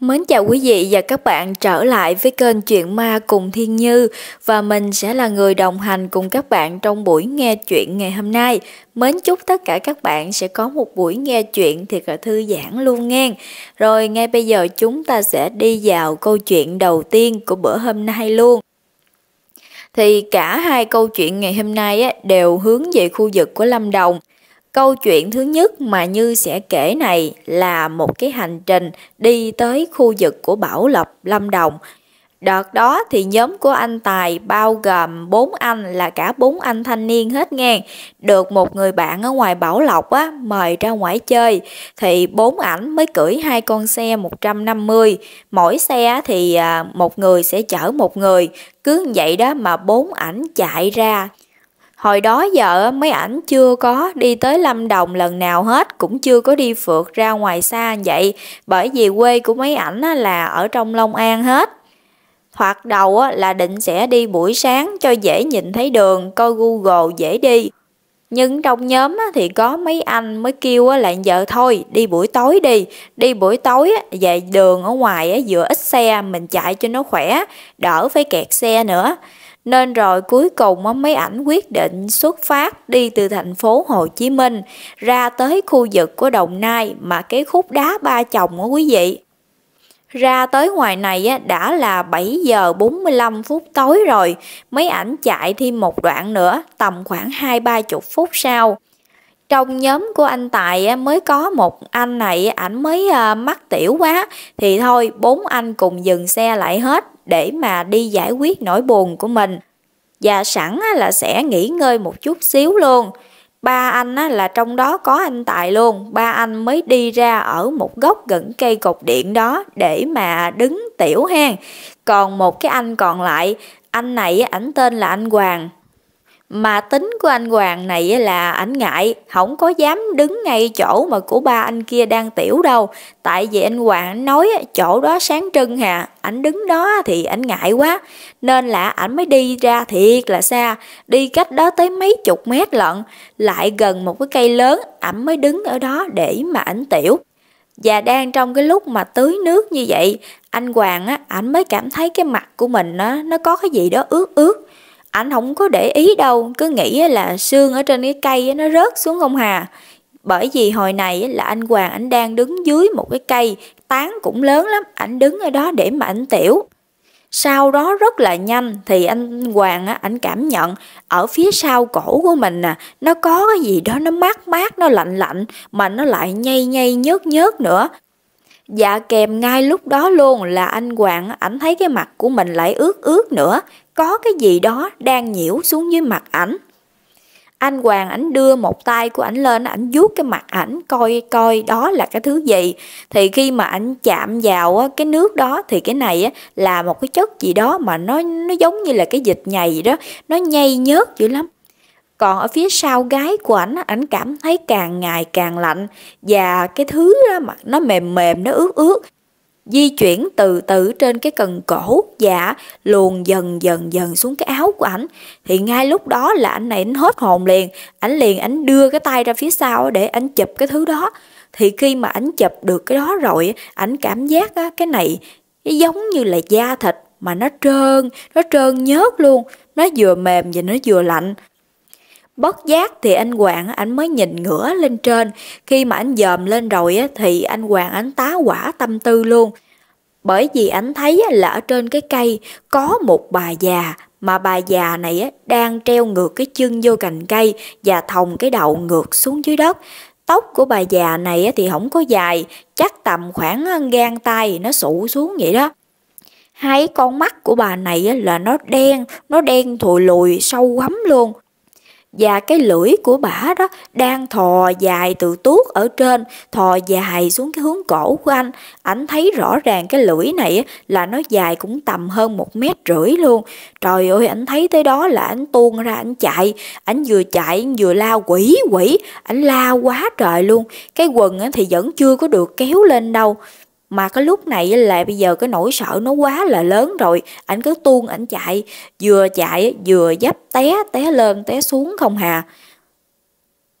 Mến chào quý vị và các bạn trở lại với kênh Chuyện Ma cùng Thiên Như và mình sẽ là người đồng hành cùng các bạn trong buổi nghe chuyện ngày hôm nay. Mến chúc tất cả các bạn sẽ có một buổi nghe chuyện thiệt là thư giãn luôn nghe. Rồi ngay bây giờ chúng ta sẽ đi vào câu chuyện đầu tiên của bữa hôm nay luôn. Thì cả hai câu chuyện ngày hôm nay đều hướng về khu vực của Lâm Đồng Câu chuyện thứ nhất mà Như sẽ kể này là một cái hành trình đi tới khu vực của Bảo Lộc, Lâm Đồng. Đợt đó thì nhóm của anh Tài bao gồm bốn anh là cả bốn anh thanh niên hết nghe. Được một người bạn ở ngoài Bảo Lộc á, mời ra ngoài chơi. Thì bốn ảnh mới cưỡi hai con xe 150. Mỗi xe thì à, một người sẽ chở một người. Cứ vậy đó mà bốn ảnh chạy ra Hồi đó vợ mấy ảnh chưa có đi tới Lâm Đồng lần nào hết, cũng chưa có đi phượt ra ngoài xa vậy, bởi vì quê của mấy ảnh là ở trong Long An hết. hoặc đầu là định sẽ đi buổi sáng cho dễ nhìn thấy đường, coi Google dễ đi. Nhưng trong nhóm thì có mấy anh mới kêu là vợ thôi đi buổi tối đi Đi buổi tối về đường ở ngoài vừa ít xe mình chạy cho nó khỏe Đỡ phải kẹt xe nữa nên rồi cuối cùng mấy ảnh quyết định xuất phát đi từ thành phố Hồ Chí Minh ra tới khu vực của Đồng Nai mà cái khúc đá ba chồng của quý vị. Ra tới ngoài này đã là 7 giờ 45 phút tối rồi, mấy ảnh chạy thêm một đoạn nữa, tầm khoảng 2-30 phút sau trong nhóm của anh Tài mới có một anh này ảnh mới ờ, mắc tiểu quá thì thôi bốn anh cùng dừng xe lại hết để mà đi giải quyết nỗi buồn của mình và sẵn là sẽ nghỉ ngơi một chút xíu luôn ba anh là trong đó có anh Tài luôn ba anh mới đi ra ở một góc gần cây cột điện đó để mà đứng tiểu hen còn một cái anh còn lại anh này ảnh tên là anh Hoàng mà tính của anh Hoàng này là ảnh ngại, không có dám đứng ngay chỗ mà của ba anh kia đang tiểu đâu. Tại vì anh Hoàng nói chỗ đó sáng trưng hà, ảnh đứng đó thì ảnh ngại quá. Nên là ảnh mới đi ra thiệt là xa, đi cách đó tới mấy chục mét lận. Lại gần một cái cây lớn, ảnh mới đứng ở đó để mà ảnh tiểu. Và đang trong cái lúc mà tưới nước như vậy, anh Hoàng á, ảnh mới cảm thấy cái mặt của mình nó, nó có cái gì đó ướt ướt anh không có để ý đâu cứ nghĩ là xương ở trên cái cây nó rớt xuống ông hà bởi vì hồi này là anh hoàng anh đang đứng dưới một cái cây tán cũng lớn lắm ảnh đứng ở đó để mà ảnh tiểu sau đó rất là nhanh thì anh Hoàng á, anh cảm nhận ở phía sau cổ của mình nè, nó có cái gì đó nó mát mát, nó lạnh lạnh mà nó lại nhây nhây nhớt nhớt nữa. Dạ kèm ngay lúc đó luôn là anh Hoàng ảnh thấy cái mặt của mình lại ướt ướt nữa, có cái gì đó đang nhiễu xuống dưới mặt ảnh anh hoàng ảnh đưa một tay của ảnh lên ảnh vuốt cái mặt ảnh coi coi đó là cái thứ gì thì khi mà ảnh chạm vào cái nước đó thì cái này á, là một cái chất gì đó mà nó nó giống như là cái dịch nhầy đó nó nhây nhớt dữ lắm còn ở phía sau gái của ảnh ảnh cảm thấy càng ngày càng lạnh và cái thứ đó mà nó mềm mềm nó ướt ướt di chuyển từ từ trên cái cần cổ dạ luồn dần dần dần xuống cái áo của ảnh thì ngay lúc đó là anh này anh hết hồn liền ảnh liền ảnh đưa cái tay ra phía sau để ảnh chụp cái thứ đó thì khi mà ảnh chụp được cái đó rồi ảnh cảm giác á, cái này giống như là da thịt mà nó trơn nó trơn nhớt luôn nó vừa mềm và nó vừa lạnh Bất giác thì anh Hoàng ảnh mới nhìn ngửa lên trên, khi mà anh dòm lên rồi thì anh Hoàng ảnh tá quả tâm tư luôn. Bởi vì ảnh thấy là ở trên cái cây có một bà già, mà bà già này đang treo ngược cái chân vô cành cây và thòng cái đầu ngược xuống dưới đất. Tóc của bà già này thì không có dài, chắc tầm khoảng à, gan tay nó sụ xuống vậy đó. Hai con mắt của bà này là nó đen, nó đen thùi lùi sâu hấm luôn và cái lưỡi của bả đó đang thò dài từ tuốt ở trên thò dài xuống cái hướng cổ của anh ảnh thấy rõ ràng cái lưỡi này là nó dài cũng tầm hơn một mét rưỡi luôn trời ơi ảnh thấy tới đó là ảnh tuôn ra ảnh chạy ảnh vừa chạy vừa lao quỷ quỷ ảnh lao quá trời luôn cái quần thì vẫn chưa có được kéo lên đâu mà cái lúc này là bây giờ cái nỗi sợ nó quá là lớn rồi, ảnh cứ tuôn ảnh chạy, vừa chạy vừa dấp té, té lên, té xuống không hà.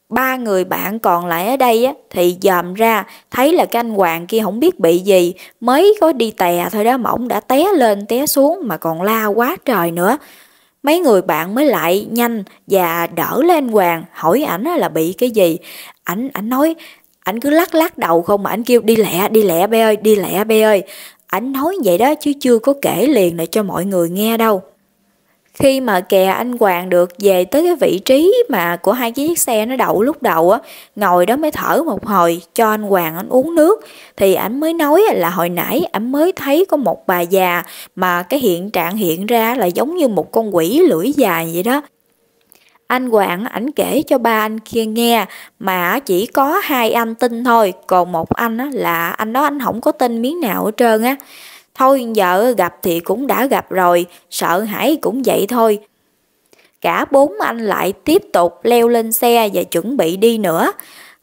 Ba người bạn còn lại ở đây á, thì dòm ra thấy là cái anh Hoàng kia không biết bị gì, mới có đi tè thôi đó mà ổng đã té lên té xuống mà còn la quá trời nữa. Mấy người bạn mới lại nhanh và đỡ lên Hoàng hỏi ảnh là bị cái gì. Ảnh ảnh nói ảnh cứ lắc lắc đầu không mà ảnh kêu đi lẹ đi lẹ bé ơi đi lẹ bé ơi ảnh nói vậy đó chứ chưa có kể liền lại cho mọi người nghe đâu khi mà kè anh hoàng được về tới cái vị trí mà của hai chiếc xe nó đậu lúc đầu á ngồi đó mới thở một hồi cho anh hoàng anh uống nước thì ảnh mới nói là hồi nãy ảnh mới thấy có một bà già mà cái hiện trạng hiện ra là giống như một con quỷ lưỡi dài vậy đó anh Quảng ảnh kể cho ba anh kia nghe mà chỉ có hai anh tin thôi, còn một anh á, là anh đó anh không có tin miếng nào hết trơn á. Thôi vợ gặp thì cũng đã gặp rồi, sợ hãi cũng vậy thôi. Cả bốn anh lại tiếp tục leo lên xe và chuẩn bị đi nữa.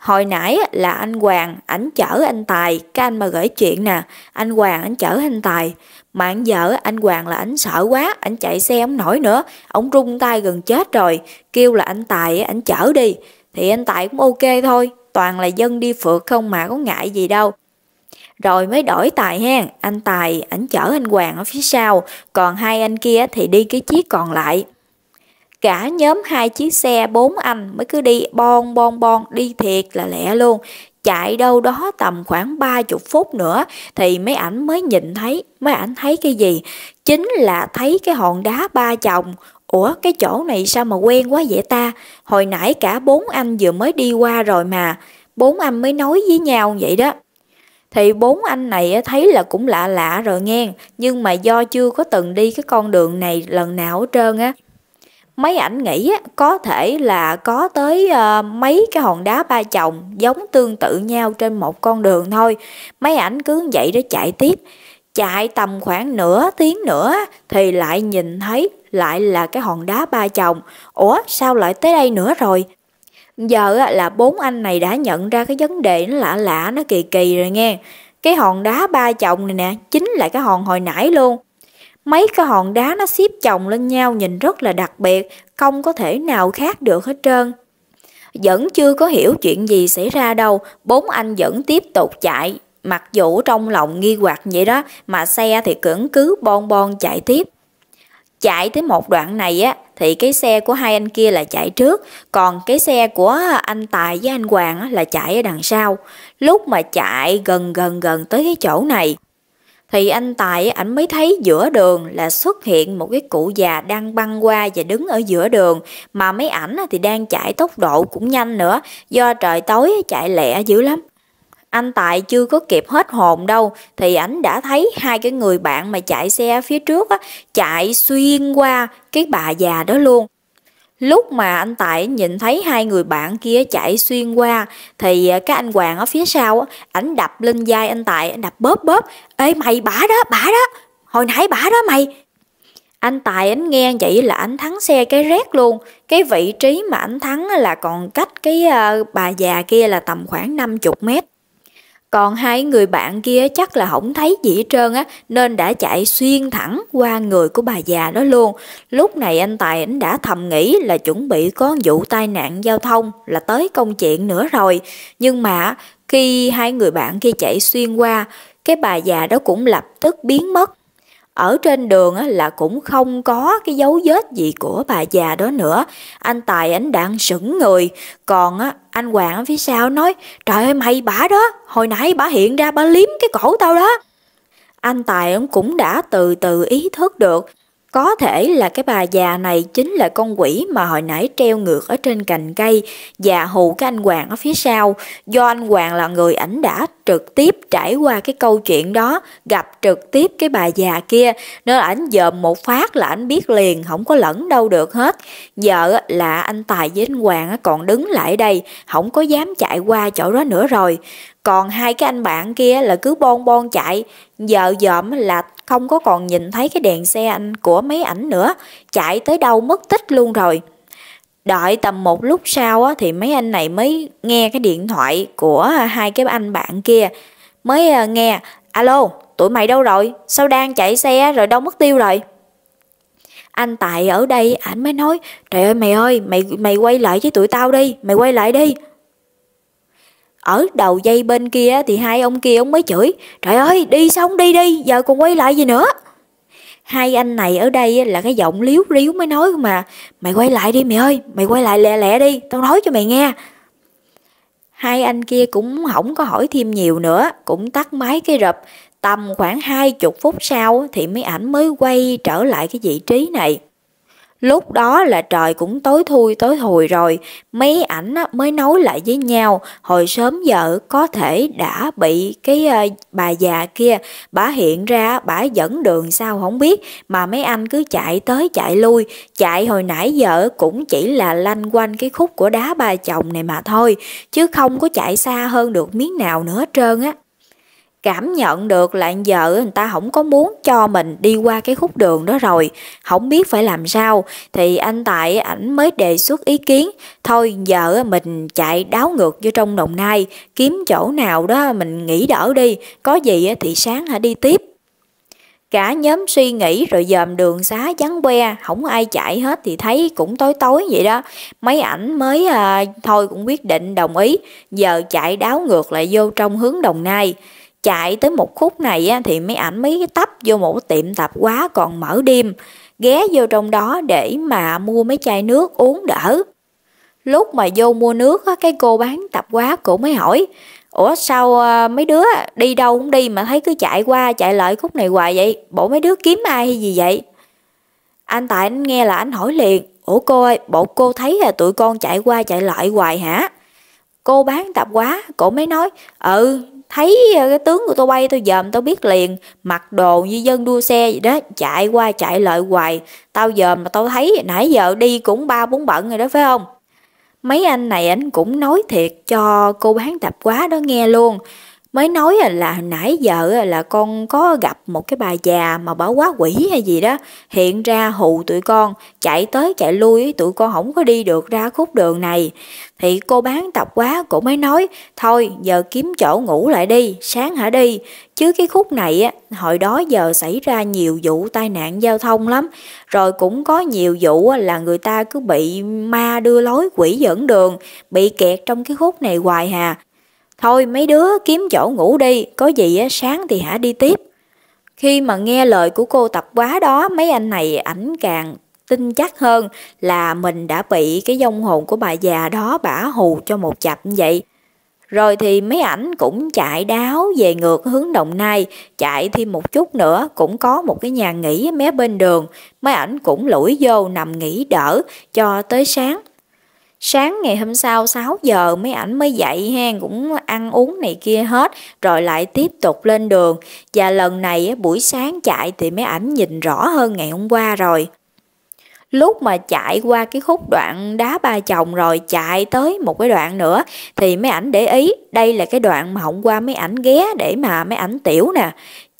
Hồi nãy là anh Hoàng, ảnh chở anh Tài, cái anh mà gửi chuyện nè, anh Hoàng ảnh chở anh Tài. Mà anh vợ anh Hoàng là ảnh sợ quá, ảnh chạy xe không nổi nữa, ổng rung tay gần chết rồi, kêu là anh Tài ảnh chở đi. Thì anh Tài cũng ok thôi, toàn là dân đi phượt không mà có ngại gì đâu. Rồi mới đổi Tài ha anh Tài ảnh chở anh Hoàng ở phía sau, còn hai anh kia thì đi cái chiếc còn lại cả nhóm hai chiếc xe bốn anh mới cứ đi bon bon bon đi thiệt là lẹ luôn chạy đâu đó tầm khoảng 30 phút nữa thì mấy ảnh mới nhìn thấy, mấy ảnh thấy cái gì? Chính là thấy cái hòn đá ba chồng. Ủa cái chỗ này sao mà quen quá vậy ta? Hồi nãy cả bốn anh vừa mới đi qua rồi mà. Bốn anh mới nói với nhau vậy đó. Thì bốn anh này thấy là cũng lạ lạ rồi nghe, nhưng mà do chưa có từng đi cái con đường này lần nào hết trơn á, mấy ảnh nghĩ có thể là có tới ờ, mấy cái hòn đá ba chồng giống tương tự nhau trên một con đường thôi mấy ảnh cứ vậy để chạy tiếp chạy tầm khoảng nửa tiếng nữa thì lại nhìn thấy lại là cái hòn đá ba chồng ủa sao lại tới đây nữa rồi giờ là bốn anh này đã nhận ra cái vấn đề nó lạ lạ nó kỳ kỳ rồi nghe cái hòn đá ba chồng này nè chính là cái hòn hồi nãy luôn Mấy cái hòn đá nó xếp chồng lên nhau nhìn rất là đặc biệt, không có thể nào khác được hết trơn. Vẫn chưa có hiểu chuyện gì xảy ra đâu, bốn anh vẫn tiếp tục chạy. Mặc dù trong lòng nghi hoặc vậy đó, mà xe thì vẫn cứ bon bon chạy tiếp. Chạy tới một đoạn này á, thì cái xe của hai anh kia là chạy trước, còn cái xe của anh Tài với anh Hoàng là chạy ở đằng sau. Lúc mà chạy gần gần gần tới cái chỗ này, thì anh Tài ảnh mới thấy giữa đường là xuất hiện một cái cụ già đang băng qua và đứng ở giữa đường mà mấy ảnh thì đang chạy tốc độ cũng nhanh nữa do trời tối chạy lẹ dữ lắm. Anh Tài chưa có kịp hết hồn đâu thì ảnh đã thấy hai cái người bạn mà chạy xe phía trước á, chạy xuyên qua cái bà già đó luôn Lúc mà anh Tải nhìn thấy hai người bạn kia chạy xuyên qua thì à, cái anh Hoàng ở phía sau ảnh đập lên vai anh Tại, anh đập bóp bóp, "Ê mày bả đó, bả đó. Hồi nãy bả đó mày." Anh Tài anh nghe vậy là anh thắng xe cái rét luôn. Cái vị trí mà anh thắng là còn cách cái à, bà già kia là tầm khoảng 50 mét còn hai người bạn kia chắc là không thấy gì hết trơn á nên đã chạy xuyên thẳng qua người của bà già đó luôn lúc này anh tài anh đã thầm nghĩ là chuẩn bị có vụ tai nạn giao thông là tới công chuyện nữa rồi nhưng mà khi hai người bạn kia chạy xuyên qua cái bà già đó cũng lập tức biến mất ở trên đường là cũng không có cái dấu vết gì của bà già đó nữa. Anh Tài anh đang sững người. Còn anh Hoàng ở phía sau nói, trời ơi mày bả đó, hồi nãy bả hiện ra bả liếm cái cổ tao đó. Anh Tài cũng đã từ từ ý thức được có thể là cái bà già này chính là con quỷ mà hồi nãy treo ngược ở trên cành cây và hù cái anh Hoàng ở phía sau, do anh Hoàng là người ảnh đã trực tiếp trải qua cái câu chuyện đó, gặp trực tiếp cái bà già kia, nên ảnh dòm một phát là ảnh biết liền, không có lẫn đâu được hết. Giờ là anh Tài với anh Hoàng còn đứng lại đây, không có dám chạy qua chỗ đó nữa rồi. Còn hai cái anh bạn kia là cứ bon bon chạy, giờ dợm là không có còn nhìn thấy cái đèn xe anh của mấy ảnh nữa, chạy tới đâu mất tích luôn rồi. Đợi tầm một lúc sau á, thì mấy anh này mới nghe cái điện thoại của hai cái anh bạn kia. Mới ờ, nghe, alo, tụi mày đâu rồi? Sao đang chạy xe rồi đâu mất tiêu rồi? Anh Tài ở đây, ảnh mới nói, trời ơi mày ơi, mày mày quay lại với tụi tao đi, mày quay lại đi. Ở đầu dây bên kia thì hai ông kia ông mới chửi, trời ơi đi xong đi đi, giờ còn quay lại gì nữa. Hai anh này ở đây là cái giọng liếu liếu mới nói mà, mày quay lại đi mày ơi, mày quay lại lẹ lẹ đi, tao nói cho mày nghe. Hai anh kia cũng không có hỏi thêm nhiều nữa, cũng tắt máy cái rập, tầm khoảng hai chục phút sau thì mấy ảnh mới quay trở lại cái vị trí này. Lúc đó là trời cũng tối thui tối thùi rồi, mấy ảnh mới nối lại với nhau, hồi sớm vợ có thể đã bị cái ờ, bà già kia, bà hiện ra bà dẫn đường sao không biết, mà mấy anh cứ chạy tới chạy lui, chạy hồi nãy vợ cũng chỉ là lanh quanh cái khúc của đá ba chồng này mà thôi, chứ không có chạy xa hơn được miếng nào nữa trơn á cảm nhận được là vợ người ta không có muốn cho mình đi qua cái khúc đường đó rồi không biết phải làm sao thì anh tại ảnh mới đề xuất ý kiến thôi vợ mình chạy đáo ngược vô trong đồng nai kiếm chỗ nào đó mình nghỉ đỡ đi có gì thì sáng hả đi tiếp cả nhóm suy nghĩ rồi dòm đường xá vắng que không ai chạy hết thì thấy cũng tối tối vậy đó mấy ảnh mới à, thôi cũng quyết định đồng ý giờ chạy đáo ngược lại vô trong hướng đồng nai chạy tới một khúc này á, thì mấy ảnh mới tấp vô một tiệm tạp quá còn mở đêm ghé vô trong đó để mà mua mấy chai nước uống đỡ lúc mà vô mua nước á, cái cô bán tạp quá cổ mới hỏi ủa sao ờ, mấy đứa đi đâu cũng đi mà thấy cứ chạy qua chạy lại khúc này hoài vậy bộ mấy đứa kiếm ai hay gì vậy anh tại anh nghe là anh hỏi liền ủa cô ơi bộ cô thấy là tụi con chạy qua chạy lại hoài hả cô bán tạp quá cổ mới nói ừ thấy ờ, cái tướng của tôi bay tôi dòm tôi biết liền mặc đồ như dân đua xe vậy đó chạy qua chạy lợi hoài tao dòm mà tao thấy nãy giờ đi cũng ba bốn bận rồi đó phải không mấy anh này anh cũng nói thiệt cho cô bán tạp quá đó nghe luôn mới nói là nãy giờ là con có gặp một cái bà già mà bảo quá quỷ hay gì đó hiện ra hù tụi con chạy tới chạy lui tụi con không có đi được ra khúc đường này thì cô bán tập quá cô mới nói thôi giờ kiếm chỗ ngủ lại đi sáng hả đi chứ cái khúc này á hồi đó giờ xảy ra nhiều vụ tai nạn giao thông lắm rồi cũng có nhiều vụ là người ta cứ bị ma đưa lối quỷ dẫn đường bị kẹt trong cái khúc này hoài hà Thôi mấy đứa kiếm chỗ ngủ đi, có gì sáng thì hả đi tiếp. Khi mà nghe lời của cô tập quá đó, mấy anh này ảnh càng tin chắc hơn là mình đã bị cái dông hồn của bà già đó bả hù cho một chập vậy. Rồi thì mấy ảnh cũng chạy đáo về ngược hướng Đồng Nai, chạy thêm một chút nữa cũng có một cái nhà nghỉ mé bên đường, mấy ảnh cũng lủi vô nằm nghỉ đỡ cho tới sáng sáng ngày hôm sau 6 giờ mấy ảnh mới dậy hen cũng ăn uống này kia hết rồi lại tiếp tục lên đường và lần này buổi sáng chạy thì mấy ảnh nhìn rõ hơn ngày hôm qua rồi lúc mà chạy qua cái khúc đoạn đá ba chồng rồi chạy tới một cái đoạn nữa thì mấy ảnh để ý đây là cái đoạn mà hôm qua mấy ảnh ghé để mà mấy ảnh tiểu nè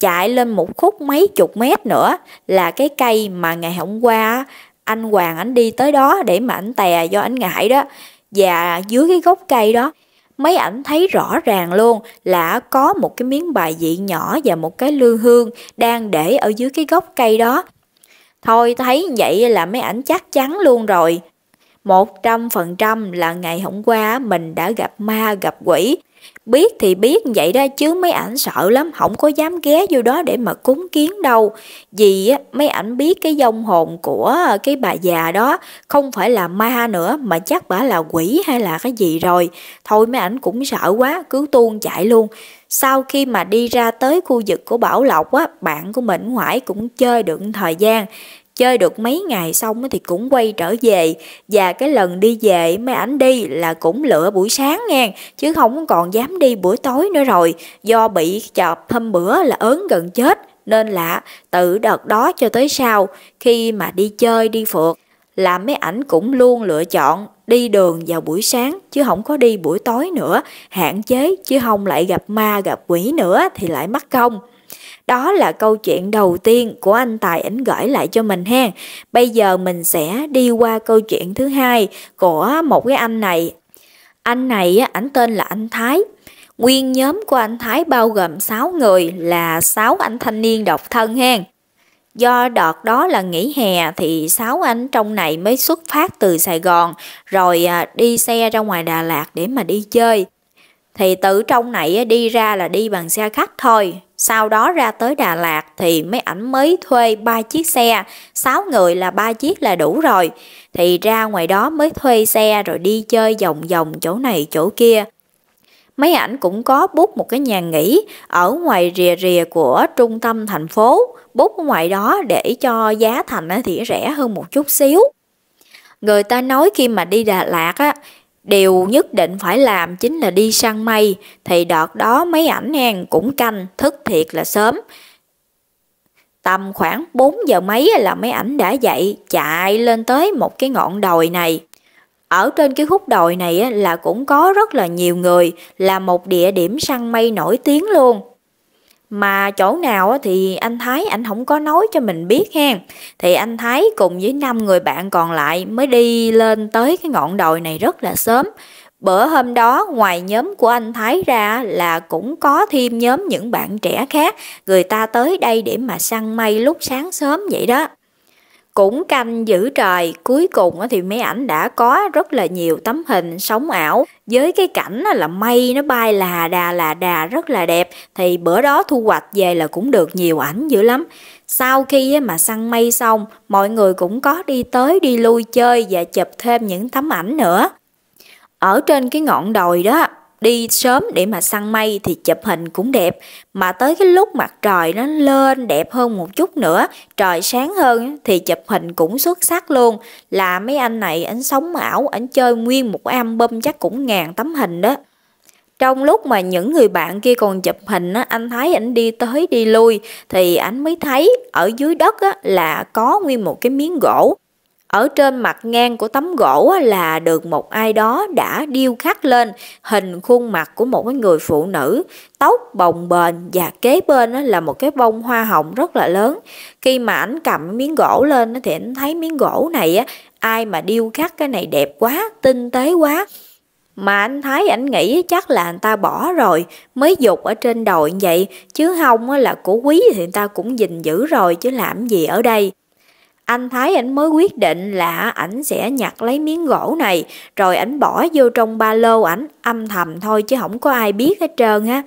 chạy lên một khúc mấy chục mét nữa là cái cây mà ngày hôm qua anh Hoàng ảnh đi tới đó để mà ảnh tè do ảnh ngại đó và dưới cái gốc cây đó mấy ảnh thấy rõ ràng luôn là có một cái miếng bài dị nhỏ và một cái lương hương đang để ở dưới cái gốc cây đó thôi thấy vậy là mấy ảnh chắc chắn luôn rồi một trăm phần trăm là ngày hôm qua mình đã gặp ma gặp quỷ Biết thì biết vậy đó chứ mấy ảnh sợ lắm, không có dám ghé vô đó để mà cúng kiến đâu. Vì mấy ảnh biết cái dông hồn của ờ, cái bà già đó không phải là ma nữa mà chắc bả là quỷ hay là cái gì rồi. Thôi mấy ảnh cũng sợ quá, cứ tuôn chạy luôn. Sau khi mà đi ra tới khu vực của Bảo Lộc á, bạn của Mệnh Hoải cũng chơi được thời gian. Chơi được mấy ngày xong thì cũng quay trở về Và cái lần đi về mấy ảnh đi là cũng lựa buổi sáng nha Chứ không còn dám đi buổi tối nữa rồi Do bị chợp hôm bữa là ớn gần chết Nên là tự đợt đó cho tới sau Khi mà đi chơi đi phượt Là mấy ảnh cũng luôn lựa chọn đi đường vào buổi sáng chứ không có đi buổi tối nữa hạn chế chứ không lại gặp ma gặp quỷ nữa thì lại mắc công đó là câu chuyện đầu tiên của anh Tài ảnh gửi lại cho mình ha. Bây giờ mình sẽ đi qua câu chuyện thứ hai của một cái anh này. Anh này ảnh tên là anh Thái. Nguyên nhóm của anh Thái bao gồm 6 người là 6 anh thanh niên độc thân ha. Do đợt đó là nghỉ hè thì sáu anh trong này mới xuất phát từ Sài Gòn rồi à, đi xe ra ngoài Đà Lạt để mà đi chơi thì từ trong này đi ra là đi bằng xe khách thôi. Sau đó ra tới Đà Lạt thì mấy ảnh mới thuê ba chiếc xe, 6 người là ba chiếc là đủ rồi. Thì ra ngoài đó mới thuê xe rồi đi chơi vòng vòng chỗ này chỗ kia. Mấy ảnh cũng có bút một cái nhà nghỉ ở ngoài rìa rìa của trung tâm thành phố, bút ngoài đó để cho giá thành thì rẻ hơn một chút xíu. Người ta nói khi mà đi Đà Lạt á, Điều nhất định phải làm chính là đi săn mây, thì đợt đó mấy ảnh hàng cũng canh, thức thiệt là sớm. Tầm khoảng 4 giờ mấy là mấy ảnh đã dậy, chạy lên tới một cái ngọn đồi này. Ở trên cái khúc đồi này là cũng có rất là nhiều người, là một địa điểm săn mây nổi tiếng luôn mà chỗ nào thì anh Thái anh không có nói cho mình biết ha thì anh Thái cùng với năm người bạn còn lại mới đi lên tới cái ngọn đồi này rất là sớm bữa hôm đó ngoài nhóm của anh Thái ra là cũng có thêm nhóm những bạn trẻ khác người ta tới đây để mà săn mây lúc sáng sớm vậy đó cũng canh giữ trời cuối cùng thì mấy ảnh đã có rất là nhiều tấm hình sống ảo với cái cảnh là mây nó bay là đà là đà rất là đẹp thì bữa đó thu hoạch về là cũng được nhiều ảnh dữ lắm sau khi mà săn mây xong mọi người cũng có đi tới đi lui chơi và chụp thêm những tấm ảnh nữa ở trên cái ngọn đồi đó đi sớm để mà săn mây thì chụp hình cũng đẹp mà tới cái lúc mặt trời nó lên đẹp hơn một chút nữa trời sáng hơn thì chụp hình cũng xuất sắc luôn là mấy anh này ảnh sống ảo ảnh chơi nguyên một cái album chắc cũng ngàn tấm hình đó trong lúc mà những người bạn kia còn chụp hình á, anh thấy ảnh đi tới đi lui thì ảnh mới thấy ở dưới đất á, là có nguyên một cái miếng gỗ ở trên mặt ngang của tấm gỗ là được một ai đó đã điêu khắc lên hình khuôn mặt của một cái người phụ nữ, tóc bồng bềnh và kế bên là một cái bông hoa hồng rất là lớn. Khi mà ảnh cầm miếng gỗ lên thì ảnh thấy miếng gỗ này ai mà điêu khắc cái này đẹp quá, tinh tế quá. Mà anh thấy ảnh nghĩ chắc là người ta bỏ rồi Mới dục ở trên đồi vậy Chứ không là của quý thì người ta cũng gìn giữ rồi Chứ làm gì ở đây anh Thái ảnh mới quyết định là ảnh sẽ nhặt lấy miếng gỗ này rồi ảnh bỏ vô trong ba lô ảnh âm thầm thôi chứ không có ai biết hết trơn á.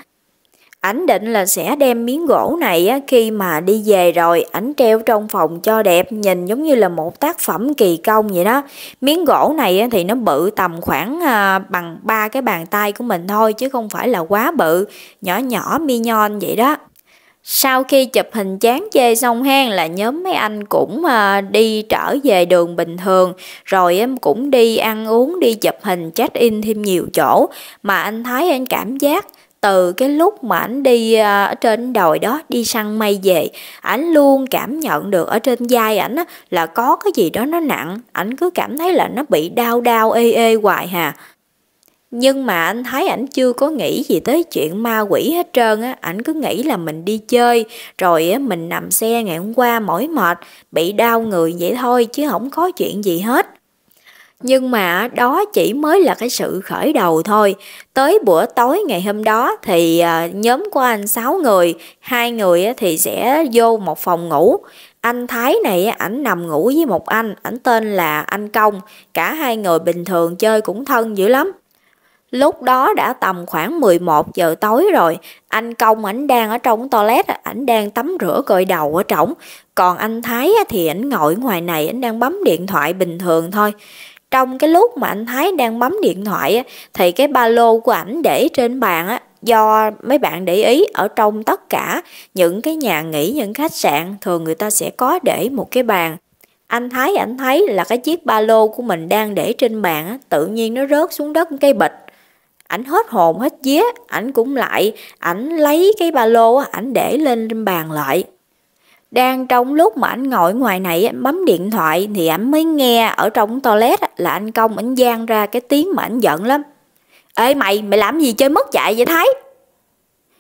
Ảnh định là sẽ đem miếng gỗ này á, khi mà đi về rồi ảnh treo trong phòng cho đẹp nhìn giống như là một tác phẩm kỳ công vậy đó. Miếng gỗ này á, thì nó bự tầm khoảng à, bằng ba cái bàn tay của mình thôi chứ không phải là quá bự, nhỏ nhỏ mi nhon vậy đó sau khi chụp hình chán chê xong hang là nhóm mấy anh cũng à, đi trở về đường bình thường rồi em cũng đi ăn uống đi chụp hình check in thêm nhiều chỗ mà anh thấy anh cảm giác từ cái lúc mà ảnh đi à, ở trên đồi đó đi săn mây về ảnh luôn cảm nhận được ở trên vai ảnh là có cái gì đó nó nặng ảnh cứ cảm thấy là nó bị đau đau ê ê hoài hà nhưng mà anh thấy ảnh chưa có nghĩ gì tới chuyện ma quỷ hết trơn á, ảnh cứ nghĩ là mình đi chơi, rồi á, mình nằm xe ngày hôm qua mỏi mệt, bị đau người vậy thôi chứ không có chuyện gì hết. Nhưng mà đó chỉ mới là cái sự khởi đầu thôi. Tới bữa tối ngày hôm đó thì à, nhóm của anh 6 người, hai người thì sẽ vô một phòng ngủ. Anh Thái này ảnh nằm ngủ với một anh, ảnh tên là anh Công. Cả hai người bình thường chơi cũng thân dữ lắm. Lúc đó đã tầm khoảng 11 giờ tối rồi, anh Công ảnh đang ở trong toilet, ảnh đang tắm rửa gội đầu ở trỏng, còn anh Thái thì ảnh ngồi ngoài này, ảnh đang bấm điện thoại bình thường thôi. Trong cái lúc mà anh Thái đang bấm điện thoại thì cái ba lô của ảnh để trên bàn á, do mấy bạn để ý ở trong tất cả những cái nhà nghỉ, những khách sạn thường người ta sẽ có để một cái bàn anh Thái ảnh thấy là cái chiếc ba lô của mình đang để trên bàn á, tự nhiên nó rớt xuống đất cái bịch ảnh hết hồn hết vía ảnh cũng lại ảnh lấy cái ba lô ảnh để lên trên bàn lại đang trong lúc mà ảnh ngồi ngoài này anh bấm điện thoại thì ảnh mới nghe ở trong toilet là anh công ảnh gian ra cái tiếng mà ảnh giận lắm ê mày mày làm gì chơi mất chạy vậy thái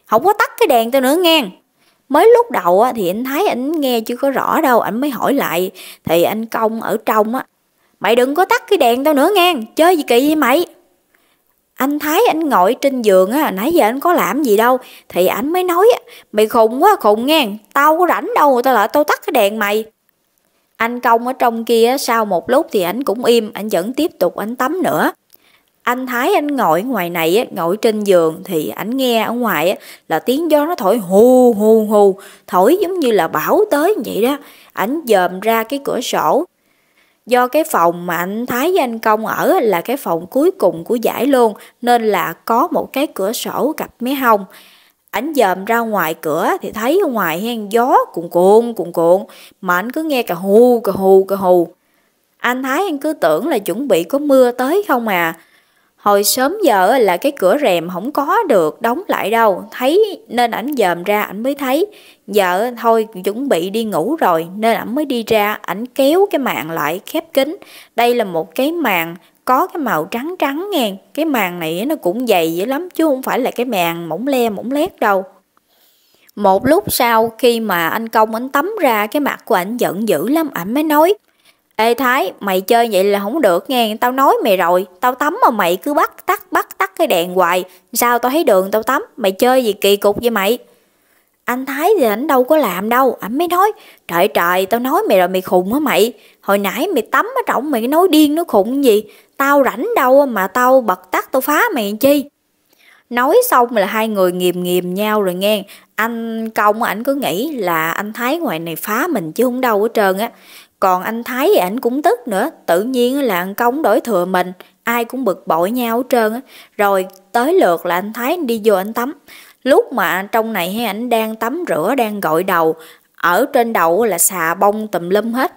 không có tắt cái đèn tao nữa nghe mới lúc đầu thì anh thấy ảnh nghe chưa có rõ đâu ảnh mới hỏi lại thì anh công ở trong á mày đừng có tắt cái đèn tao nữa nghe chơi gì kỳ vậy mày anh Thái anh ngồi trên giường á, nãy giờ anh có làm gì đâu. Thì anh mới nói mày khùng quá khùng nghe, tao có rảnh đâu, tao lại tao tắt cái đèn mày. Anh Công ở trong kia sau một lúc thì anh cũng im, anh vẫn tiếp tục anh tắm nữa. Anh Thái anh ngồi ngoài này, ngồi trên giường thì anh nghe ở ngoài là tiếng gió nó thổi hù hù hù, thổi giống như là bão tới vậy đó. Anh dòm ra cái cửa sổ, do cái phòng mà anh Thái với anh Công ở là cái phòng cuối cùng của giải luôn nên là có một cái cửa sổ cặp mé hông ảnh dòm ra ngoài cửa thì thấy ở ngoài hang gió cuộn cuộn cuộn cuộn mà anh cứ nghe cà hù cà hù cà hù anh Thái anh cứ tưởng là chuẩn bị có mưa tới không à Hồi sớm giờ là cái cửa rèm không có được đóng lại đâu, thấy nên ảnh dòm ra ảnh mới thấy. Vợ thôi chuẩn bị đi ngủ rồi nên ảnh mới đi ra, ảnh kéo cái màn lại khép kín. Đây là một cái màn có cái màu trắng trắng nghe, cái màn này nó cũng dày dữ lắm chứ không phải là cái màn mỏng le mỏng lét đâu. Một lúc sau khi mà anh Công anh tắm ra cái mặt của ảnh giận dữ lắm ảnh mới nói Ê Thái, mày chơi vậy là không được nghe, tao nói mày rồi, tao tắm mà mày cứ bắt tắt bắt tắt cái đèn hoài, sao tao thấy đường tao tắm, mày chơi gì kỳ cục vậy mày? Anh Thái thì ảnh đâu có làm đâu, ảnh mới nói, trời trời, tao nói mày rồi mày khùng hả mày, hồi nãy mày tắm ở trọng mày nói điên nó khùng gì, tao rảnh đâu mà tao bật tắt tao phá mày chi. Nói xong là hai người nghiềm nghiềm nhau rồi nghe, anh Công ảnh cứ nghĩ là anh Thái ngoài này phá mình chứ không đâu hết trơn á. Còn anh Thái thì ảnh cũng tức nữa, tự nhiên là anh công đổi thừa mình, ai cũng bực bội nhau hết trơn Rồi tới lượt là anh Thái đi vô anh tắm. Lúc mà trong này hay ảnh đang tắm rửa, đang gội đầu, ở trên đầu là xà bông tùm lum hết.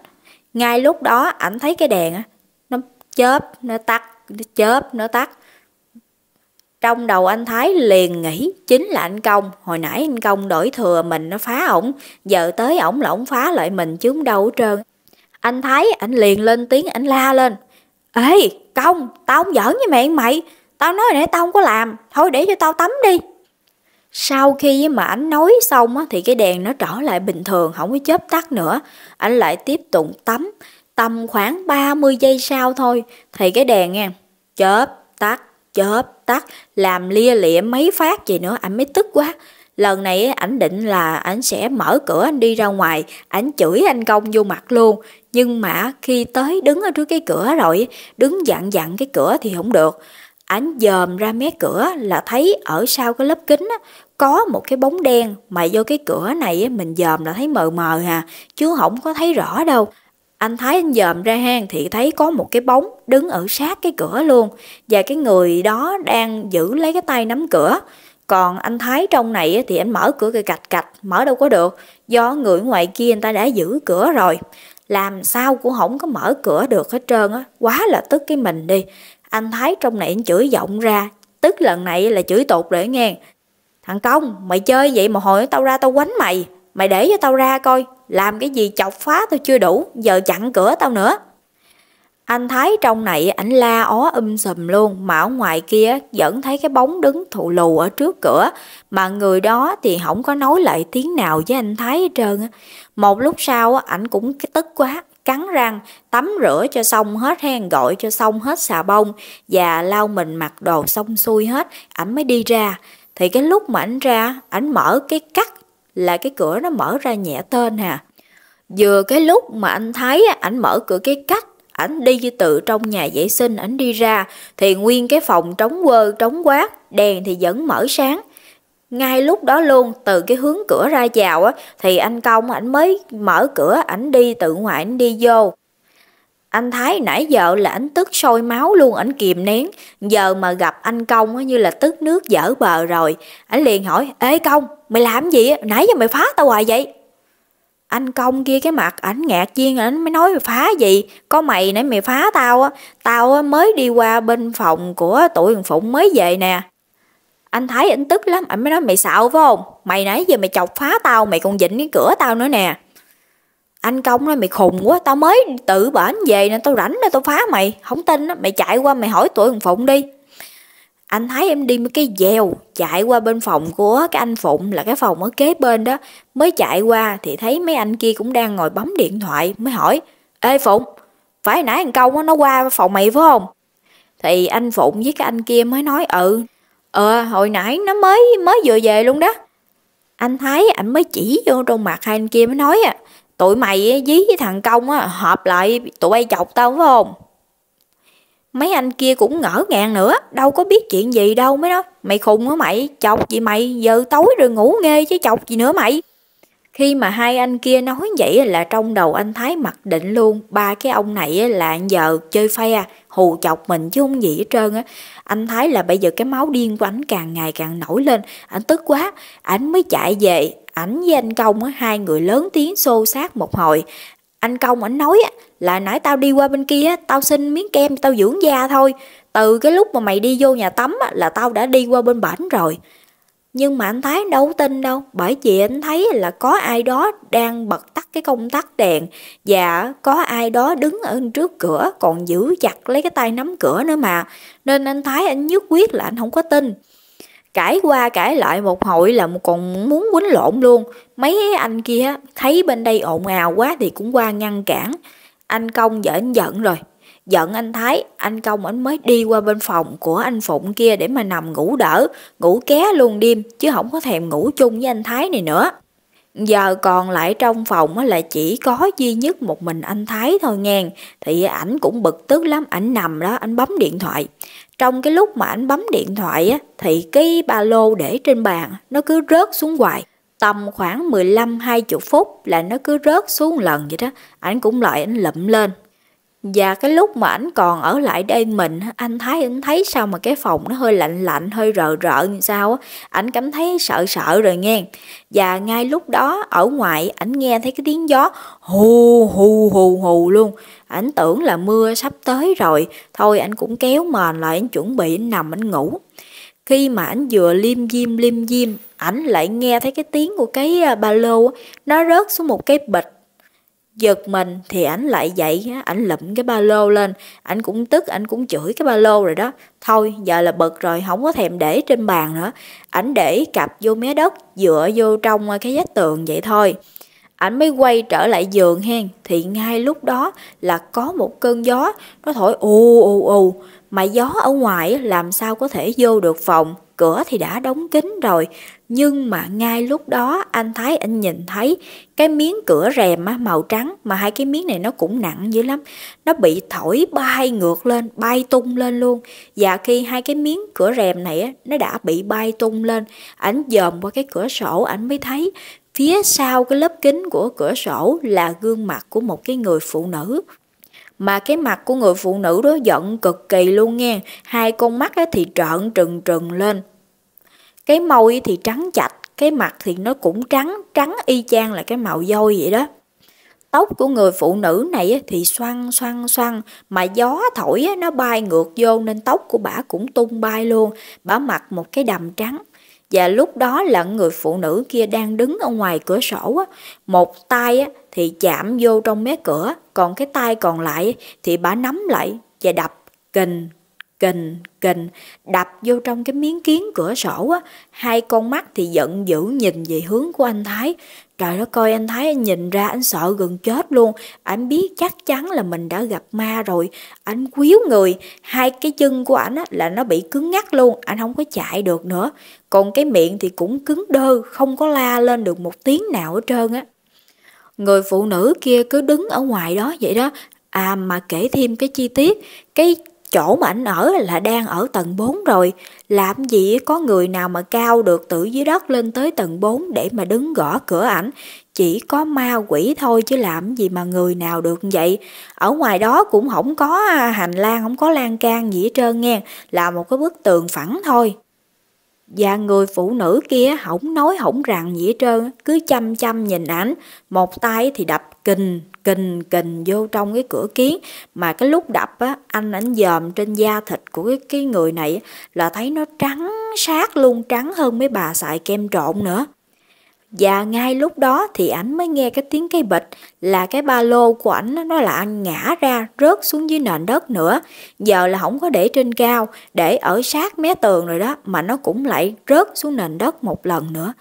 Ngay lúc đó ảnh thấy cái đèn nó chớp, nó tắt, nó chớp, nó tắt. Trong đầu anh Thái liền nghĩ chính là anh Công, hồi nãy anh Công đổi thừa mình nó phá ổng, giờ tới ổng là ổng phá lại mình chứ đâu hết trơn. Anh thấy anh liền lên tiếng anh la lên. Ê, Công, tao không giỡn với mẹ mày. Tao nói nãy tao không có làm, thôi để cho tao tắm đi. Sau khi mà anh nói xong thì cái đèn nó trở lại bình thường, không có chớp tắt nữa. anh lại tiếp tục tắm, tầm khoảng 30 giây sau thôi thì cái đèn nha, chớp tắt, chớp tắt, làm lia lịa mấy phát gì nữa, anh mới tức quá. Lần này ảnh định là ảnh sẽ mở cửa anh đi ra ngoài, ảnh chửi anh công vô mặt luôn. Nhưng mà khi tới đứng ở trước cái cửa rồi, đứng dặn dặn cái cửa thì không được. Ảnh dòm ra mé cửa là thấy ở sau cái lớp kính á, có một cái bóng đen mà vô cái cửa này mình dòm là thấy mờ mờ hà, chứ không có thấy rõ đâu. Anh thấy anh dòm ra hang thì thấy có một cái bóng đứng ở sát cái cửa luôn và cái người đó đang giữ lấy cái tay nắm cửa. Còn anh Thái trong này thì anh mở cửa cái cạch cạch, mở đâu có được, do người ngoài kia anh ta đã giữ cửa rồi. Làm sao cũng không có mở cửa được hết trơn á, quá là tức cái mình đi. Anh Thái trong này anh chửi giọng ra, tức lần này là chửi tột rồi nghe. Thằng Công, mày chơi vậy mà hồi tao ra tao quánh mày, mày để cho tao ra coi, làm cái gì chọc phá tao chưa đủ, giờ chặn cửa tao nữa. Anh Thái trong này ảnh la ó um sùm luôn mà ở ngoài kia vẫn thấy cái bóng đứng thụ lù ở trước cửa mà người đó thì không có nói lại tiếng nào với anh Thái hết trơn. Một lúc sau ảnh cũng tức quá cắn răng, tắm rửa cho xong hết hen gọi cho xong hết xà bông và lau mình mặc đồ xong xuôi hết, ảnh mới đi ra. Thì cái lúc mà ảnh ra, ảnh mở cái cắt là cái cửa nó mở ra nhẹ tên hà. Vừa cái lúc mà anh thấy ảnh mở cửa cái cách ảnh đi tự trong nhà vệ sinh ảnh đi ra thì nguyên cái phòng trống quơ trống quát đèn thì vẫn mở sáng ngay lúc đó luôn từ cái hướng cửa ra vào á thì anh công ảnh mới mở cửa ảnh đi tự ngoại ảnh đi vô anh thái nãy giờ là ảnh tức sôi máu luôn ảnh kìm nén giờ mà gặp anh công á như là tức nước dở bờ rồi ảnh liền hỏi ê công mày làm gì nãy giờ mày phá tao hoài vậy anh công kia cái mặt ảnh ngạc nhiên ảnh mới nói mày phá gì có mày nãy mày phá tao á tao mới đi qua bên phòng của tụi thằng phụng mới về nè anh thấy ảnh tức lắm ảnh mới nói mày xạo phải không mày nãy giờ mày chọc phá tao mày còn dịnh cái cửa tao nữa nè anh công nói mày khùng quá tao mới tự bển về nên tao rảnh nên tao phá mày không tin á mày chạy qua mày hỏi tụi thằng phụng đi anh thấy em đi mấy cái dèo chạy qua bên phòng của cái anh Phụng là cái phòng ở kế bên đó mới chạy qua thì thấy mấy anh kia cũng đang ngồi bấm điện thoại mới hỏi ê Phụng phải nãy thằng Công nó qua phòng mày phải không thì anh Phụng với cái anh kia mới nói ừ ờ hồi nãy nó mới mới vừa về luôn đó anh thấy ảnh mới chỉ vô trong mặt hai anh kia mới nói à tụi mày với thằng Công á hợp lại tụi bay chọc tao phải không Mấy anh kia cũng ngỡ ngàng nữa, đâu có biết chuyện gì đâu mấy đó. Mày khùng hả mày, chọc gì mày, giờ tối rồi ngủ nghe chứ chọc gì nữa mày. Khi mà hai anh kia nói vậy là trong đầu anh Thái mặc định luôn, ba cái ông này là giờ chơi phe, hù chọc mình chứ không gì hết trơn á. Anh Thái là bây giờ cái máu điên của anh càng ngày càng nổi lên, anh tức quá, anh mới chạy về, ảnh với anh Công hai người lớn tiếng xô xát một hồi, anh Công ảnh nói á, là nãy tao đi qua bên kia tao xin miếng kem tao dưỡng da thôi. Từ cái lúc mà mày đi vô nhà tắm là tao đã đi qua bên bển rồi. Nhưng mà anh Thái đâu tin đâu, bởi vì anh thấy là có ai đó đang bật tắt cái công tắc đèn và có ai đó đứng ở trước cửa còn giữ chặt lấy cái tay nắm cửa nữa mà. Nên anh Thái anh nhất quyết là anh không có tin cãi qua cãi lại một hồi là còn muốn quýnh lộn luôn mấy anh kia thấy bên đây ồn ào quá thì cũng qua ngăn cản anh công giờ anh giận rồi giận anh thái anh công anh mới đi qua bên phòng của anh phụng kia để mà nằm ngủ đỡ ngủ ké luôn đêm chứ không có thèm ngủ chung với anh thái này nữa giờ còn lại trong phòng là chỉ có duy nhất một mình anh thái thôi nghe thì ảnh cũng bực tức lắm ảnh nằm đó ảnh bấm điện thoại trong cái lúc mà anh bấm điện thoại á, thì cái ba lô để trên bàn nó cứ rớt xuống hoài. Tầm khoảng 15-20 phút là nó cứ rớt xuống lần vậy đó. anh cũng lại anh lụm lên, và cái lúc mà ảnh còn ở lại đây mình, anh thấy anh thấy sao mà cái phòng nó hơi lạnh lạnh, hơi rợ rợ như sao á. Ảnh cảm thấy sợ sợ rồi nghe. Và ngay lúc đó ở ngoài ảnh nghe thấy cái tiếng gió hù hù hù hù luôn. Ảnh tưởng là mưa sắp tới rồi, thôi anh cũng kéo mền lại anh chuẩn bị anh nằm anh ngủ. Khi mà ảnh vừa liêm diêm liêm diêm, ảnh lại nghe thấy cái tiếng của cái à, ba lô nó rớt xuống một cái bịch giật mình thì ảnh lại dậy ảnh lụm cái ba lô lên ảnh cũng tức ảnh cũng chửi cái ba lô rồi đó thôi giờ là bực rồi không có thèm để trên bàn nữa ảnh để cặp vô mé đất dựa vô trong cái vách tường vậy thôi ảnh mới quay trở lại giường hen thì ngay lúc đó là có một cơn gió nó thổi ù ù ù mà gió ở ngoài làm sao có thể vô được phòng cửa thì đã đóng kín rồi nhưng mà ngay lúc đó anh Thái anh nhìn thấy cái miếng cửa rèm màu trắng mà hai cái miếng này nó cũng nặng dữ lắm. Nó bị thổi bay ngược lên, bay tung lên luôn. Và khi hai cái miếng cửa rèm này nó đã bị bay tung lên, ảnh dòm qua cái cửa sổ ảnh mới thấy phía sau cái lớp kính của cửa sổ là gương mặt của một cái người phụ nữ mà cái mặt của người phụ nữ đó giận cực kỳ luôn nghe hai con mắt thì trợn trừng trừng lên cái môi thì trắng chạch cái mặt thì nó cũng trắng trắng y chang là cái màu dôi vậy đó tóc của người phụ nữ này thì xoăn xoăn xoăn mà gió thổi nó bay ngược vô nên tóc của bà cũng tung bay luôn Bà mặc một cái đầm trắng và lúc đó là người phụ nữ kia đang đứng ở ngoài cửa sổ một tay thì chạm vô trong mé cửa còn cái tay còn lại thì bà nắm lại và đập kình kình kình đập vô trong cái miếng kiến cửa sổ á hai con mắt thì giận dữ nhìn về hướng của anh thái trời đó coi anh thái anh nhìn ra anh sợ gần chết luôn anh biết chắc chắn là mình đã gặp ma rồi anh quýu người hai cái chân của anh á là nó bị cứng ngắc luôn anh không có chạy được nữa còn cái miệng thì cũng cứng đơ không có la lên được một tiếng nào hết trơn á người phụ nữ kia cứ đứng ở ngoài đó vậy đó À mà kể thêm cái chi tiết, cái chỗ mà anh ở là đang ở tầng 4 rồi, làm gì có người nào mà cao được từ dưới đất lên tới tầng 4 để mà đứng gõ cửa ảnh, chỉ có ma quỷ thôi chứ làm gì mà người nào được vậy. Ở ngoài đó cũng không có à, hành lang, không có lan can gì hết trơn nghe, là một cái bức tường phẳng thôi. Và người phụ nữ kia không nói hổng rằng gì hết trơn, cứ chăm chăm nhìn ảnh, một tay thì đập kình, kình kình vô trong cái cửa kiến mà cái lúc đập á anh ảnh dòm trên da thịt của cái, cái người này là thấy nó trắng sát luôn trắng hơn mấy bà xài kem trộn nữa và ngay lúc đó thì ảnh mới nghe cái tiếng cây bịch là cái ba lô của ảnh nó là anh ngã ra rớt xuống dưới nền đất nữa. Giờ là không có để trên cao, để ở sát mé tường rồi đó mà nó cũng lại rớt xuống nền đất một lần nữa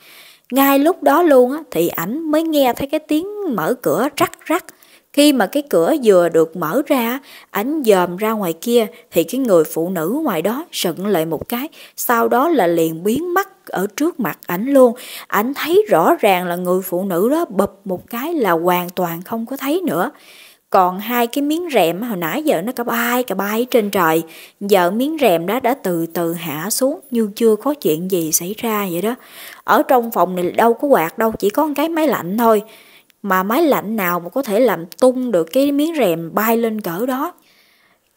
ngay lúc đó luôn á, thì ảnh mới nghe thấy cái tiếng mở cửa rắc rắc khi mà cái cửa vừa được mở ra ảnh dòm ra ngoài kia thì cái người phụ nữ ngoài đó sững lại một cái sau đó là liền biến mất ở trước mặt ảnh luôn ảnh thấy rõ ràng là người phụ nữ đó bập một cái là hoàn toàn không có thấy nữa còn hai cái miếng rèm hồi nãy giờ nó cả bay cả bay trên trời giờ miếng rèm đó đã từ từ hạ xuống như chưa có chuyện gì xảy ra vậy đó ở trong phòng này đâu có quạt đâu chỉ có cái máy lạnh thôi mà máy lạnh nào mà có thể làm tung được cái miếng rèm bay lên cỡ đó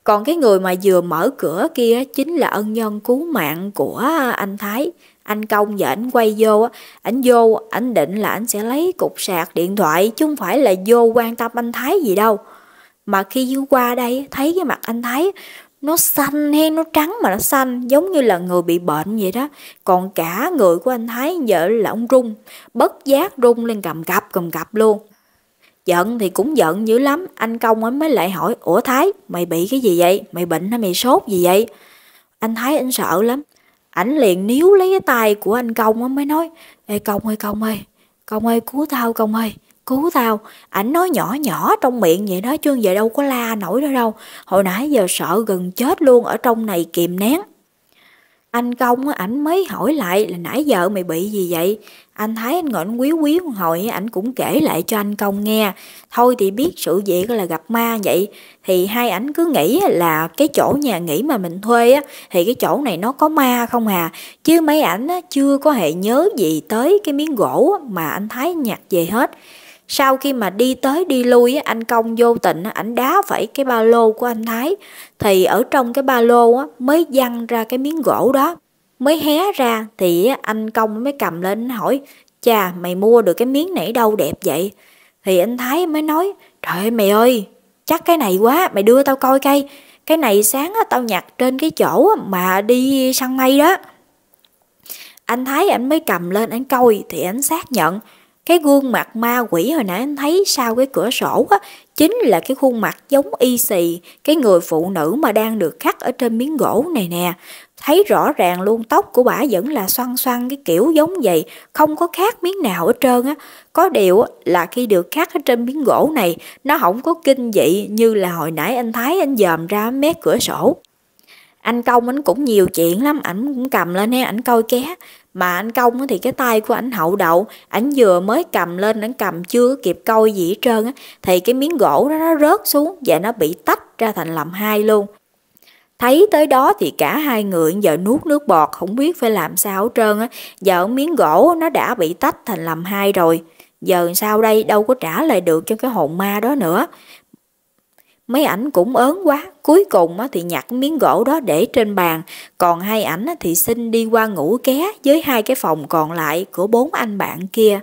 còn cái người mà vừa mở cửa kia chính là ân nhân cứu mạng của anh thái anh Công và ảnh quay vô, ảnh vô, ảnh định là ảnh sẽ lấy cục sạc điện thoại chứ không phải là vô quan tâm anh Thái gì đâu. Mà khi qua đây thấy cái mặt anh Thái nó xanh hay nó trắng mà nó xanh giống như là người bị bệnh vậy đó còn cả người của anh thái vợ là ông rung bất giác rung lên cầm cặp cầm cặp luôn giận thì cũng giận dữ lắm anh công ấy mới lại hỏi ủa thái mày bị cái gì vậy mày bệnh hay mày sốt gì vậy anh thái anh sợ lắm ảnh liền níu lấy cái tay của anh Công á mới nói Ê Công ơi Công ơi, Công ơi cứu tao Công ơi cứu tao ảnh nói nhỏ nhỏ trong miệng vậy đó chứ về đâu có la nổi nữa đâu hồi nãy giờ sợ gần chết luôn ở trong này kìm nén anh Công á, ảnh mới hỏi lại là nãy giờ mày bị gì vậy? Anh thấy anh ngọn quý quý một hồi ảnh cũng kể lại cho anh Công nghe. Thôi thì biết sự việc là gặp ma vậy. Thì hai ảnh cứ nghĩ là cái chỗ nhà nghỉ mà mình thuê á, thì cái chỗ này nó có ma không à. Chứ mấy ảnh chưa có hề nhớ gì tới cái miếng gỗ mà anh Thái nhặt về hết sau khi mà đi tới đi lui anh công vô tình ảnh đá phải cái ba lô của anh thái thì ở trong cái ba lô á, mới văng ra cái miếng gỗ đó mới hé ra thì anh công mới cầm lên hỏi chà mày mua được cái miếng này đâu đẹp vậy thì anh thái mới nói trời ơi mày ơi chắc cái này quá mày đưa tao coi cây cái này sáng tao nhặt trên cái chỗ mà đi săn mây đó anh thái ảnh mới cầm lên ảnh coi thì ảnh xác nhận cái gương mặt ma quỷ hồi nãy anh thấy sau cái cửa sổ á, chính là cái khuôn mặt giống y xì, cái người phụ nữ mà đang được khắc ở trên miếng gỗ này nè. Thấy rõ ràng luôn tóc của bà vẫn là xoăn xoăn cái kiểu giống vậy, không có khác miếng nào ở trơn á. Có điều là khi được khắc ở trên miếng gỗ này, nó không có kinh dị như là hồi nãy anh thấy anh dòm ra mép cửa sổ anh công anh cũng nhiều chuyện lắm ảnh cũng cầm lên nè ảnh coi ké mà anh công thì cái tay của anh hậu đậu anh vừa mới cầm lên anh cầm chưa kịp coi gì hết trơn á thì cái miếng gỗ đó nó rớt xuống và nó bị tách ra thành làm hai luôn thấy tới đó thì cả hai người giờ nuốt nước bọt không biết phải làm sao hết trơn á giờ miếng gỗ nó đã bị tách thành làm hai rồi giờ sao đây đâu có trả lại được cho cái hồn ma đó nữa mấy ảnh cũng ớn quá, cuối cùng thì nhặt miếng gỗ đó để trên bàn, còn hai ảnh thì xin đi qua ngủ ké với hai cái phòng còn lại của bốn anh bạn kia.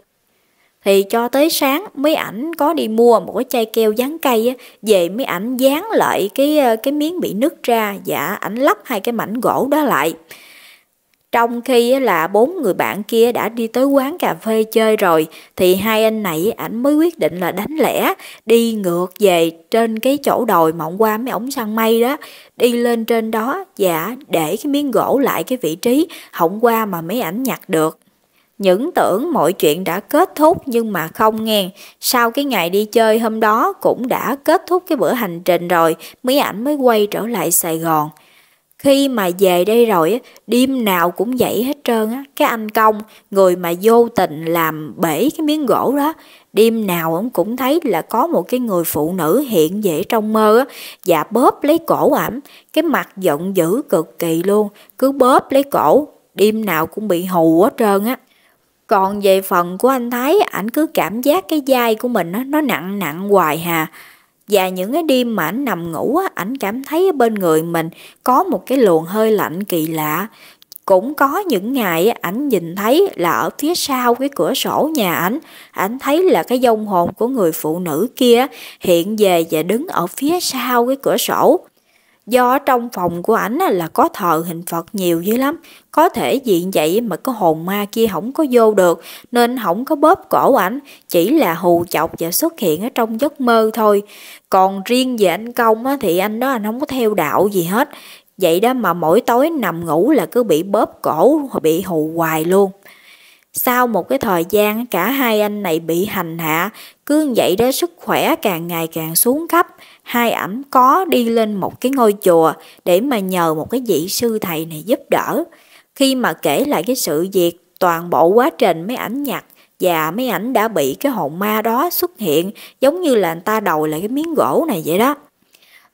Thì cho tới sáng mấy ảnh có đi mua một cái chai keo dán cây về mấy ảnh dán lại cái ờ, cái miếng bị nứt ra và dạ, ảnh lắp hai cái mảnh gỗ đó lại. Trong khi là bốn người bạn kia đã đi tới quán cà phê chơi rồi thì hai anh này ảnh mới quyết định là đánh lẻ đi ngược về trên cái chỗ đồi mộng qua mấy ống săn mây đó đi lên trên đó và dạ, để cái miếng gỗ lại cái vị trí hôm qua mà mấy ảnh nhặt được. Những tưởng mọi chuyện đã kết thúc nhưng mà không nghe. Sau cái ngày đi chơi hôm đó cũng đã kết thúc cái bữa hành trình rồi, mấy ảnh mới quay trở lại Sài Gòn. Khi mà về đây rồi, đêm nào cũng dậy hết trơn á. Cái anh Công, người mà vô tình làm bể cái miếng gỗ đó, đêm nào ông cũng thấy là có một cái người phụ nữ hiện về trong mơ á, và bóp lấy cổ ẩm, cái mặt giận dữ cực kỳ luôn, cứ bóp lấy cổ, đêm nào cũng bị hù hết trơn á. Còn về phần của anh thái, ảnh cứ cảm giác cái vai của mình nó, nó nặng nặng hoài hà. Và những cái đêm mà ảnh nằm ngủ á, ảnh cảm thấy bên người mình có một cái luồng hơi lạnh kỳ lạ. Cũng có những ngày ảnh nhìn thấy là ở phía sau cái cửa sổ nhà ảnh, ảnh thấy là cái dông hồn của người phụ nữ kia hiện về và đứng ở phía sau cái cửa sổ. Do trong phòng của ảnh là có thờ hình Phật nhiều dữ lắm, có thể diện vậy mà có hồn ma kia không có vô được nên không có bóp cổ ảnh, chỉ là hù chọc và xuất hiện ở trong giấc mơ thôi. Còn riêng về anh Công thì anh đó anh không có theo đạo gì hết, vậy đó mà mỗi tối nằm ngủ là cứ bị bóp cổ bị hù hoài luôn. Sau một cái thời gian cả hai anh này bị hành hạ, cứ vậy đó sức khỏe càng ngày càng xuống cấp, hai ảnh có đi lên một cái ngôi chùa để mà nhờ một cái vị sư thầy này giúp đỡ. Khi mà kể lại cái sự việc, toàn bộ quá trình mấy ảnh nhặt và mấy ảnh đã bị cái hồn ma đó xuất hiện giống như là người ta đầu lại cái miếng gỗ này vậy đó.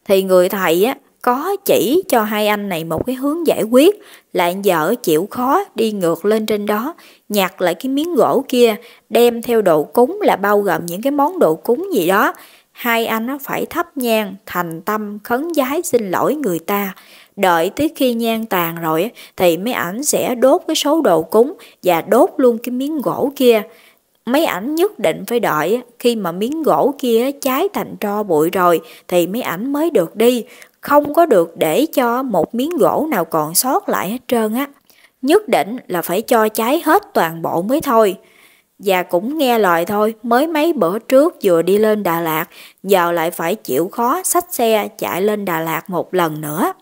Thì người thầy á, có chỉ cho hai anh này một cái hướng giải quyết, lại vợ chịu khó đi ngược lên trên đó, nhặt lại cái miếng gỗ kia, đem theo đồ cúng là bao gồm những cái món đồ cúng gì đó. Hai anh nó phải thắp nhang, thành tâm, khấn giái xin lỗi người ta. Đợi tới khi nhang tàn rồi thì mấy ảnh sẽ đốt cái số đồ cúng và đốt luôn cái miếng gỗ kia mấy ảnh nhất định phải đợi khi mà miếng gỗ kia cháy thành tro bụi rồi thì mấy ảnh mới được đi không có được để cho một miếng gỗ nào còn sót lại hết trơn á. Nhất định là phải cho cháy hết toàn bộ mới thôi. Và cũng nghe lời thôi, mới mấy bữa trước vừa đi lên Đà Lạt, giờ lại phải chịu khó xách xe chạy lên Đà Lạt một lần nữa.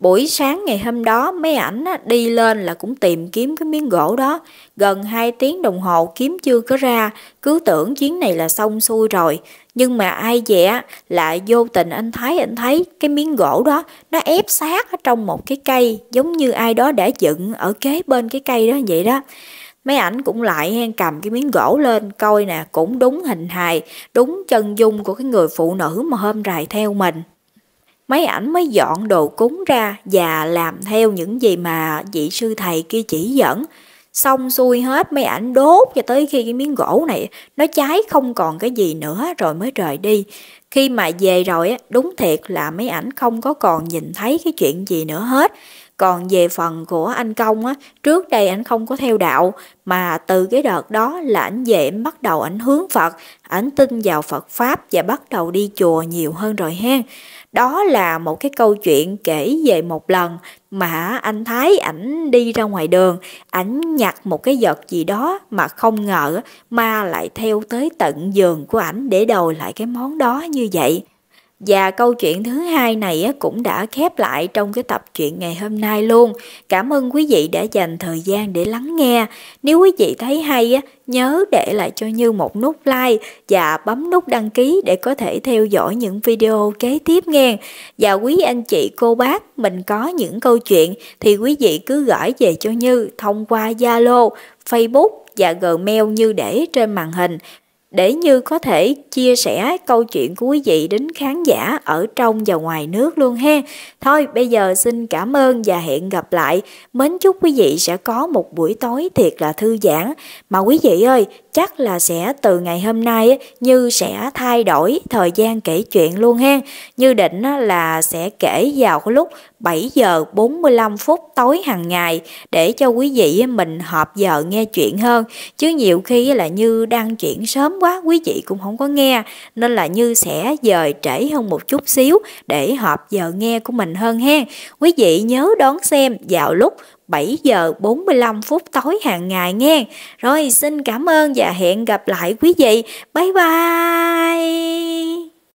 Buổi sáng ngày hôm đó mấy ảnh đi lên là cũng tìm kiếm cái miếng gỗ đó, gần 2 tiếng đồng hồ kiếm chưa có ra, cứ tưởng chuyến này là xong xuôi rồi, nhưng mà ai dè lại vô tình anh thấy anh thấy cái miếng gỗ đó nó ép sát ở trong một cái cây giống như ai đó đã dựng ở kế bên cái cây đó vậy đó mấy ảnh cũng lại hen cầm cái miếng gỗ lên coi nè cũng đúng hình hài đúng chân dung của cái người phụ nữ mà hôm rày theo mình mấy ảnh mới dọn đồ cúng ra và làm theo những gì mà vị sư thầy kia chỉ dẫn xong xuôi hết mấy ảnh đốt cho tới khi cái miếng gỗ này nó cháy không còn cái gì nữa rồi mới rời đi khi mà về rồi đúng thiệt là mấy ảnh không có còn nhìn thấy cái chuyện gì nữa hết còn về phần của anh Công á, trước đây anh không có theo đạo, mà từ cái đợt đó là anh về anh bắt đầu ảnh hướng Phật, ảnh tin vào Phật Pháp và bắt đầu đi chùa nhiều hơn rồi hen. Đó là một cái câu chuyện kể về một lần mà anh Thái ảnh đi ra ngoài đường, ảnh nhặt một cái vật gì đó mà không ngờ ma lại theo tới tận giường của ảnh để đòi lại cái món đó như vậy. Và câu chuyện thứ hai này cũng đã khép lại trong cái tập truyện ngày hôm nay luôn. Cảm ơn quý vị đã dành thời gian để lắng nghe. Nếu quý vị thấy hay nhớ để lại cho Như một nút like và bấm nút đăng ký để có thể theo dõi những video kế tiếp nghe. Và quý anh chị cô bác mình có những câu chuyện thì quý vị cứ gửi về cho Như thông qua Zalo, Facebook và Gmail như để trên màn hình để như có thể chia sẻ câu chuyện của quý vị đến khán giả ở trong và ngoài nước luôn ha. Thôi bây giờ xin cảm ơn và hẹn gặp lại. Mến chúc quý vị sẽ có một buổi tối thiệt là thư giãn. Mà quý vị ơi, chắc là sẽ từ ngày hôm nay Như sẽ thay đổi thời gian kể chuyện luôn ha. Như định là sẽ kể vào lúc 7 giờ 45 phút tối hàng ngày để cho quý vị mình hợp giờ nghe chuyện hơn. Chứ nhiều khi là Như đang chuyển sớm quá quý vị cũng không có nghe nên là Như sẽ dời trễ hơn một chút xíu để hợp giờ nghe của mình hơn ha. Quý vị nhớ đón xem vào lúc 7 giờ 45 phút tối hàng ngày nghe. Rồi xin cảm ơn và hẹn gặp lại quý vị. Bye bye!